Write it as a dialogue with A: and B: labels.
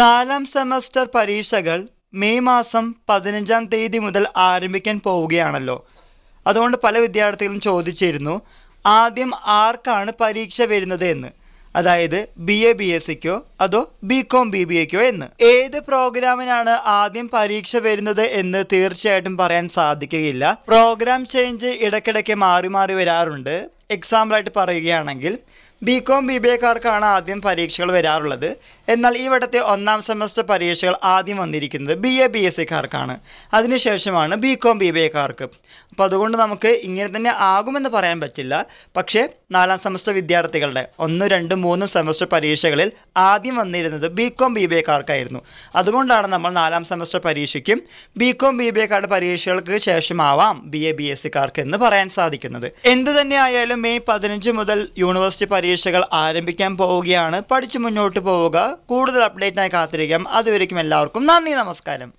A: നാലാം സെമസ്റ്റർ പരീക്ഷകൾ മെയ് മാസം പതിനഞ്ചാം തീയതി മുതൽ ആരംഭിക്കാൻ പോവുകയാണല്ലോ അതുകൊണ്ട് പല വിദ്യാർത്ഥികളും ചോദിച്ചിരുന്നു ആദ്യം ആർക്കാണ് പരീക്ഷ വരുന്നത് എന്ന് അതായത് ബി എ ബി എസ് സിക്കോ അതോ ബി കോം ബി ബി എക്കോ എന്ന് ഏത് പ്രോഗ്രാമിനാണ് ആദ്യം പരീക്ഷ വരുന്നത് എന്ന് തീർച്ചയായിട്ടും പറയാൻ സാധിക്കുകയില്ല പ്രോഗ്രാം ചേഞ്ച് ഇടയ്ക്കിടയ്ക്ക് മാറി മാറി വരാറുണ്ട് എക്സാമ്പിളായിട്ട് പറയുകയാണെങ്കിൽ ബി കോം ബി ആദ്യം പരീക്ഷകൾ വരാറുള്ളത് എന്നാൽ ഈ ഒന്നാം സെമസ്റ്റർ പരീക്ഷകൾ ആദ്യം വന്നിരിക്കുന്നത് ബി എ ബി എസ് സിക്കാർക്കാണ് അതിനുശേഷമാണ് ബി കോം ബി അപ്പോൾ അതുകൊണ്ട് നമുക്ക് ഇങ്ങനെ തന്നെ ആകുമെന്ന് പറയാൻ പറ്റില്ല പക്ഷേ നാലാം സെമസ്റ്റർ വിദ്യാർത്ഥികളുടെ ഒന്ന് രണ്ട് മൂന്ന് സെമസ്റ്റർ പരീക്ഷകളിൽ ആദ്യം വന്നിരുന്നത് ബി കോം ബി അതുകൊണ്ടാണ് നമ്മൾ നാലാം സെമസ്റ്റർ പരീക്ഷയ്ക്കും ബി കോം ബി പരീക്ഷകൾക്ക് ശേഷമാവാം ബി എ ബി എസ് സിക്കാർക്ക് എന്ന് പറയാൻ സാധിക്കുന്നത് എന്ത് തന്നെയായാലും മെയ് പതിനഞ്ച് മുതൽ യൂണിവേഴ്സിറ്റി പരീക്ഷകൾ ആരംഭിക്കാൻ പോവുകയാണ് പഠിച്ചു മുന്നോട്ട് പോവുക കൂടുതൽ അപ്ഡേറ്റിനായി കാത്തിരിക്കാം അതുവരേക്കും എല്ലാവർക്കും നന്ദി നമസ്കാരം